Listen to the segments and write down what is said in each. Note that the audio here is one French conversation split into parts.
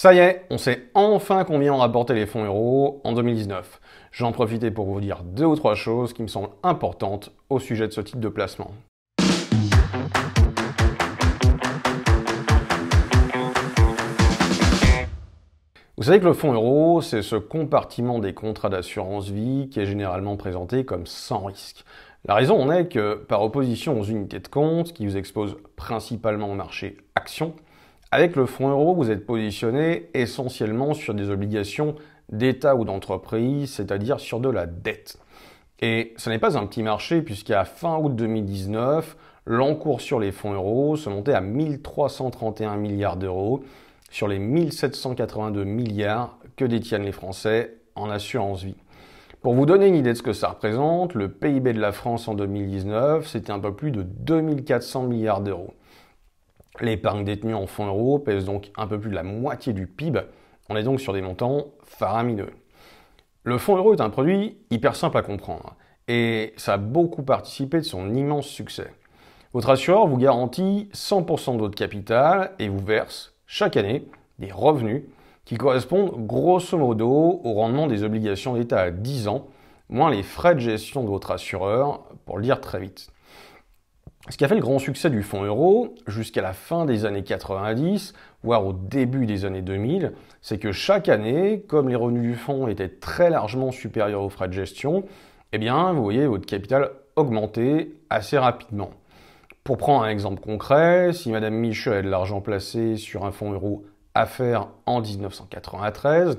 Ça y est, on sait enfin combien ont rapporté les fonds euros en 2019. J'en profitais pour vous dire deux ou trois choses qui me semblent importantes au sujet de ce type de placement. Vous savez que le fonds euro, c'est ce compartiment des contrats d'assurance vie qui est généralement présenté comme sans risque. La raison en est que, par opposition aux unités de compte qui vous exposent principalement au marché action, avec le fonds euro, vous êtes positionné essentiellement sur des obligations d'État ou d'entreprise, c'est-à-dire sur de la dette. Et ce n'est pas un petit marché puisqu'à fin août 2019, l'encours sur les fonds euros se montait à 1331 milliards d'euros sur les 1782 milliards que détiennent les Français en assurance vie. Pour vous donner une idée de ce que ça représente, le PIB de la France en 2019, c'était un peu plus de 2400 milliards d'euros. L'épargne détenue en fonds euros pèse donc un peu plus de la moitié du PIB. On est donc sur des montants faramineux. Le fonds euro est un produit hyper simple à comprendre et ça a beaucoup participé de son immense succès. Votre assureur vous garantit 100% de votre capital et vous verse chaque année des revenus qui correspondent grosso modo au rendement des obligations d'État à 10 ans, moins les frais de gestion de votre assureur, pour le dire très vite. Ce qui a fait le grand succès du fonds euro jusqu'à la fin des années 90, voire au début des années 2000, c'est que chaque année, comme les revenus du fonds étaient très largement supérieurs aux frais de gestion, eh bien, vous voyez votre capital augmenter assez rapidement. Pour prendre un exemple concret, si Madame Michel a de l'argent placé sur un fonds euro à faire en 1993,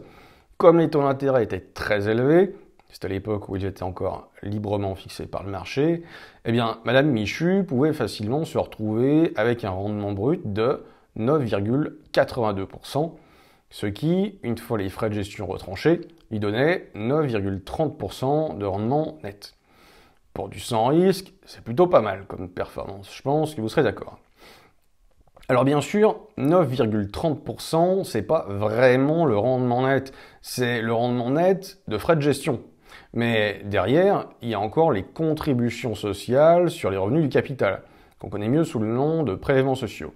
comme les taux d'intérêt étaient très élevés, c'était à l'époque où ils étaient encore librement fixés par le marché, eh bien, Madame Michu pouvait facilement se retrouver avec un rendement brut de 9,82%, ce qui, une fois les frais de gestion retranchés, lui donnait 9,30% de rendement net. Pour du sans risque, c'est plutôt pas mal comme performance, je pense que vous serez d'accord. Alors bien sûr, 9,30%, c'est pas vraiment le rendement net, c'est le rendement net de frais de gestion. Mais derrière, il y a encore les contributions sociales sur les revenus du capital, qu'on connaît mieux sous le nom de prélèvements sociaux,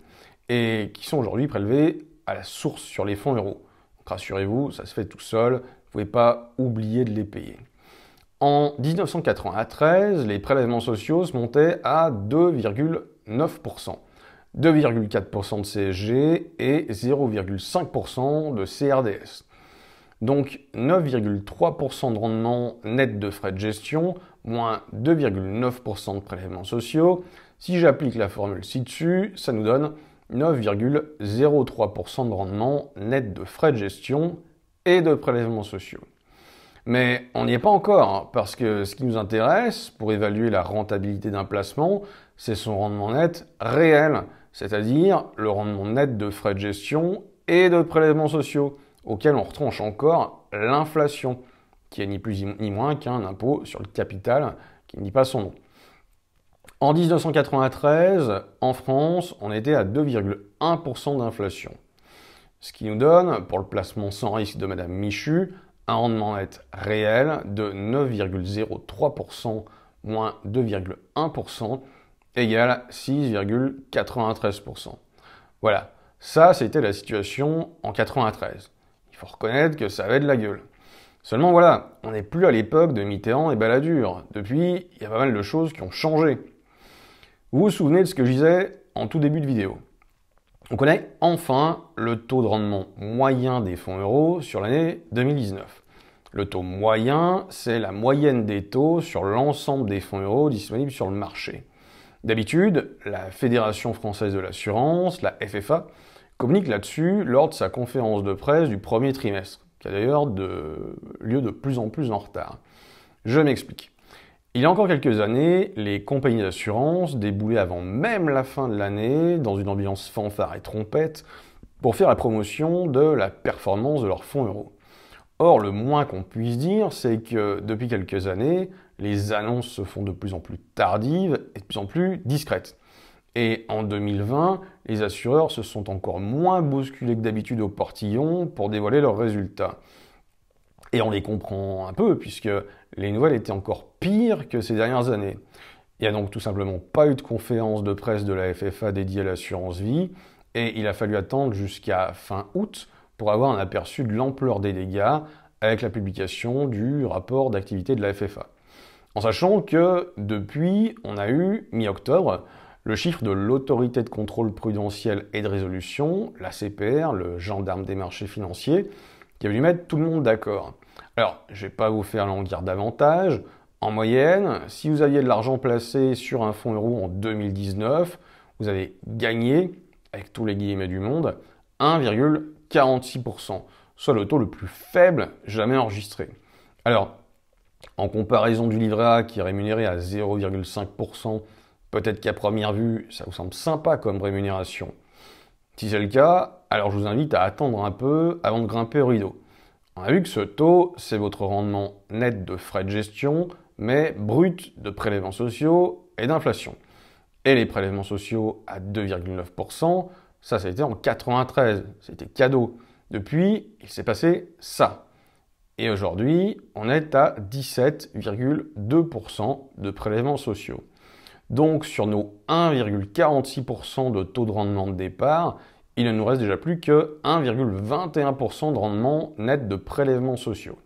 et qui sont aujourd'hui prélevés à la source sur les fonds euros. rassurez-vous, ça se fait tout seul, vous ne pouvez pas oublier de les payer. En 1993, les prélèvements sociaux se montaient à 2,9%, 2,4% de CSG et 0,5% de CRDS. Donc 9,3% de rendement net de frais de gestion, moins 2,9% de prélèvements sociaux. Si j'applique la formule ci-dessus, ça nous donne 9,03% de rendement net de frais de gestion et de prélèvements sociaux. Mais on n'y est pas encore, hein, parce que ce qui nous intéresse pour évaluer la rentabilité d'un placement, c'est son rendement net réel, c'est-à-dire le rendement net de frais de gestion et de prélèvements sociaux auquel on retranche encore l'inflation, qui est ni plus ni moins qu'un impôt sur le capital qui ne dit pas son nom. En 1993, en France, on était à 2,1% d'inflation. Ce qui nous donne, pour le placement sans risque de Madame Michu, un rendement net réel de 9,03% moins 2,1% égale 6,93%. Voilà, ça c'était la situation en 1993 il faut reconnaître que ça avait de la gueule. Seulement voilà, on n'est plus à l'époque de Mitterrand et Balladur. Depuis, il y a pas mal de choses qui ont changé. Vous vous souvenez de ce que je disais en tout début de vidéo On connaît enfin le taux de rendement moyen des fonds euros sur l'année 2019. Le taux moyen, c'est la moyenne des taux sur l'ensemble des fonds euros disponibles sur le marché. D'habitude, la Fédération française de l'assurance, la FFA, communique là-dessus lors de sa conférence de presse du premier trimestre, qui a d'ailleurs lieu de plus en plus en retard. Je m'explique. Il y a encore quelques années, les compagnies d'assurance déboulaient avant même la fin de l'année dans une ambiance fanfare et trompette pour faire la promotion de la performance de leurs fonds euros. Or, le moins qu'on puisse dire, c'est que depuis quelques années, les annonces se font de plus en plus tardives et de plus en plus discrètes. Et en 2020, les assureurs se sont encore moins bousculés que d'habitude au portillon pour dévoiler leurs résultats. Et on les comprend un peu, puisque les nouvelles étaient encore pires que ces dernières années. Il n'y a donc tout simplement pas eu de conférence de presse de la FFA dédiée à l'assurance vie, et il a fallu attendre jusqu'à fin août pour avoir un aperçu de l'ampleur des dégâts avec la publication du rapport d'activité de la FFA. En sachant que depuis, on a eu, mi-octobre, le chiffre de l'autorité de contrôle prudentiel et de résolution, la CPR, le gendarme des marchés financiers, qui a voulu mettre tout le monde d'accord. Alors, je ne vais pas vous faire languir davantage. En moyenne, si vous aviez de l'argent placé sur un fonds euro en 2019, vous avez gagné, avec tous les guillemets du monde, 1,46%, soit le taux le plus faible jamais enregistré. Alors, en comparaison du livret A qui est rémunéré à 0,5% Peut-être qu'à première vue, ça vous semble sympa comme rémunération. Si c'est le cas, alors je vous invite à attendre un peu avant de grimper au rideau. On a vu que ce taux, c'est votre rendement net de frais de gestion, mais brut de prélèvements sociaux et d'inflation. Et les prélèvements sociaux à 2,9%, ça, c'était en 93, c'était cadeau. Depuis, il s'est passé ça. Et aujourd'hui, on est à 17,2% de prélèvements sociaux. Donc sur nos 1,46% de taux de rendement de départ, il ne nous reste déjà plus que 1,21% de rendement net de prélèvements sociaux.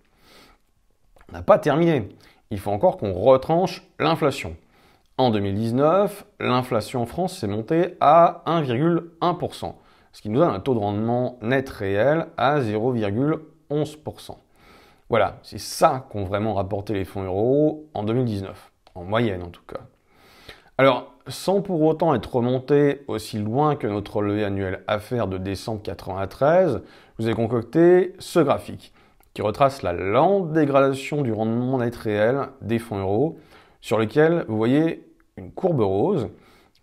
On n'a pas terminé. Il faut encore qu'on retranche l'inflation. En 2019, l'inflation en France s'est montée à 1,1%, ce qui nous donne un taux de rendement net réel à 0,11%. Voilà, c'est ça qu'ont vraiment rapporté les fonds euros en 2019, en moyenne en tout cas. Alors, sans pour autant être remonté aussi loin que notre relevé annuel affaire de décembre 93, vous avez concocté ce graphique qui retrace la lente dégradation du rendement net réel des fonds euros, sur lequel vous voyez une courbe rose.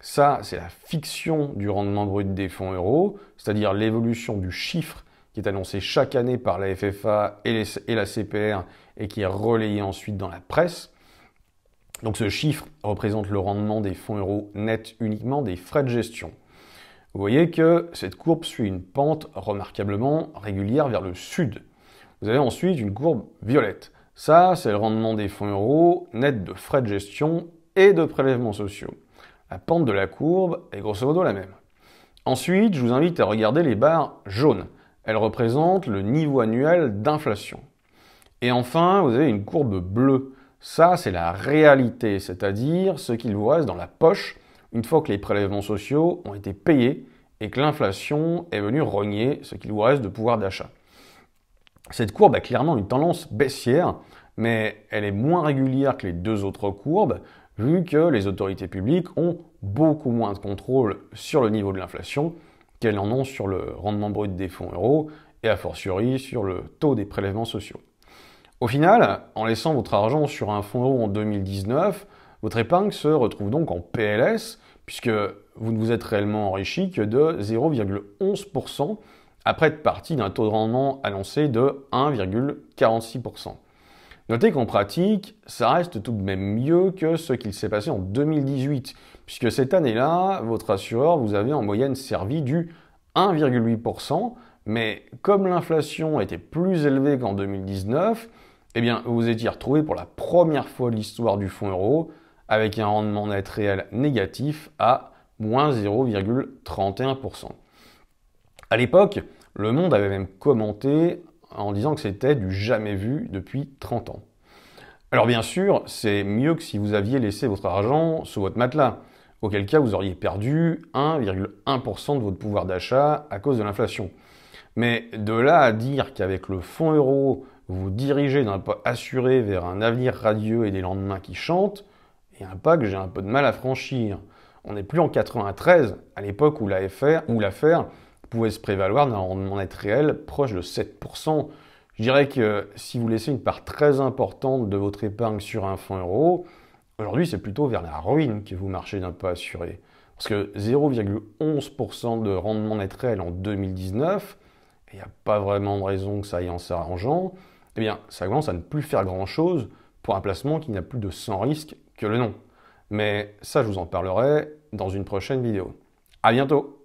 Ça, c'est la fiction du rendement brut des fonds euros, c'est-à-dire l'évolution du chiffre qui est annoncé chaque année par la FFA et la CPR et qui est relayé ensuite dans la presse. Donc ce chiffre représente le rendement des fonds euros nets uniquement des frais de gestion. Vous voyez que cette courbe suit une pente remarquablement régulière vers le sud. Vous avez ensuite une courbe violette. Ça, c'est le rendement des fonds euros net de frais de gestion et de prélèvements sociaux. La pente de la courbe est grosso modo la même. Ensuite, je vous invite à regarder les barres jaunes. Elles représentent le niveau annuel d'inflation. Et enfin, vous avez une courbe bleue ça, c'est la réalité, c'est-à-dire ce qu'il vous reste dans la poche une fois que les prélèvements sociaux ont été payés et que l'inflation est venue rogner ce qu'il vous reste de pouvoir d'achat. Cette courbe a clairement une tendance baissière, mais elle est moins régulière que les deux autres courbes, vu que les autorités publiques ont beaucoup moins de contrôle sur le niveau de l'inflation qu'elles en ont sur le rendement brut des fonds euros et a fortiori sur le taux des prélèvements sociaux. Au final, en laissant votre argent sur un fonds haut en 2019, votre épingle se retrouve donc en PLS, puisque vous ne vous êtes réellement enrichi que de 0,11% après être parti d'un taux de rendement annoncé de 1,46%. Notez qu'en pratique, ça reste tout de même mieux que ce qu'il s'est passé en 2018, puisque cette année-là, votre assureur vous avait en moyenne servi du 1,8%, mais comme l'inflation était plus élevée qu'en 2019, eh bien, vous étiez retrouvé pour la première fois de l'histoire du fonds euro avec un rendement net réel négatif à moins 0,31%. À l'époque, le monde avait même commenté en disant que c'était du jamais vu depuis 30 ans. Alors bien sûr, c'est mieux que si vous aviez laissé votre argent sous votre matelas, auquel cas vous auriez perdu 1,1% de votre pouvoir d'achat à cause de l'inflation. Mais de là à dire qu'avec le fonds euro, vous dirigez d'un pas assuré vers un avenir radieux et des lendemains qui chantent, et un pas que j'ai un peu de mal à franchir. On n'est plus en 93, à l'époque où l'affaire pouvait se prévaloir d'un rendement net réel proche de 7%. Je dirais que si vous laissez une part très importante de votre épargne sur un fonds euro, aujourd'hui c'est plutôt vers la ruine que vous marchez d'un pas assuré. Parce que 0,11% de rendement net réel en 2019, il n'y a pas vraiment de raison que ça aille en s'arrangeant, eh bien, ça commence à ne plus faire grand-chose pour un placement qui n'a plus de 100 risques que le nom. Mais ça, je vous en parlerai dans une prochaine vidéo. À bientôt!